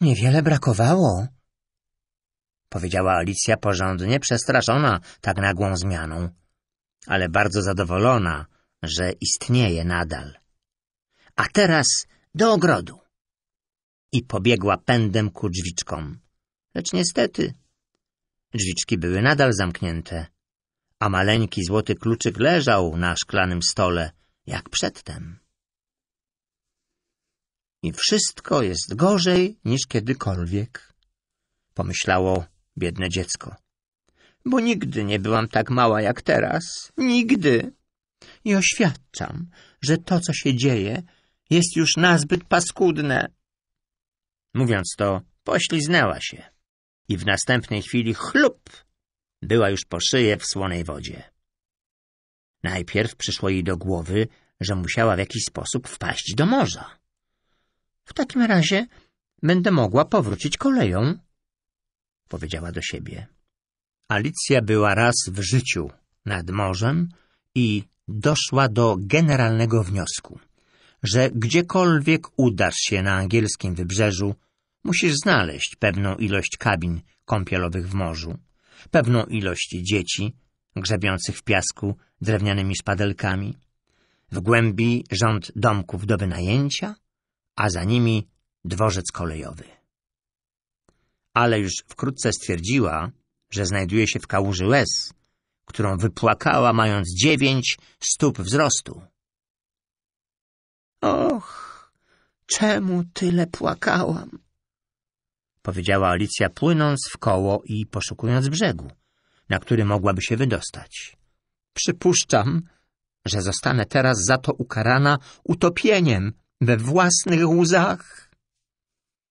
Niewiele brakowało, powiedziała Alicja porządnie przestraszona tak nagłą zmianą, ale bardzo zadowolona, że istnieje nadal. A teraz do ogrodu. I pobiegła pędem ku drzwiczkom. Lecz niestety drzwiczki były nadal zamknięte, a maleńki złoty kluczyk leżał na szklanym stole, jak przedtem i wszystko jest gorzej niż kiedykolwiek, pomyślało biedne dziecko. Bo nigdy nie byłam tak mała jak teraz, nigdy. I oświadczam, że to, co się dzieje, jest już nazbyt paskudne. Mówiąc to, pośliznęła się i w następnej chwili chlup była już po szyję w słonej wodzie. Najpierw przyszło jej do głowy, że musiała w jakiś sposób wpaść do morza. W takim razie będę mogła powrócić koleją, powiedziała do siebie. Alicja była raz w życiu nad morzem i doszła do generalnego wniosku, że gdziekolwiek udasz się na angielskim wybrzeżu, musisz znaleźć pewną ilość kabin kąpielowych w morzu, pewną ilość dzieci grzebiących w piasku drewnianymi szpadelkami, w głębi rząd domków do wynajęcia – a za nimi dworzec kolejowy. Ale już wkrótce stwierdziła, że znajduje się w kałuży łez, którą wypłakała mając dziewięć stóp wzrostu. Och, czemu tyle płakałam? Powiedziała Alicja płynąc w koło i poszukując brzegu, na który mogłaby się wydostać. Przypuszczam, że zostanę teraz za to ukarana utopieniem we własnych łzach.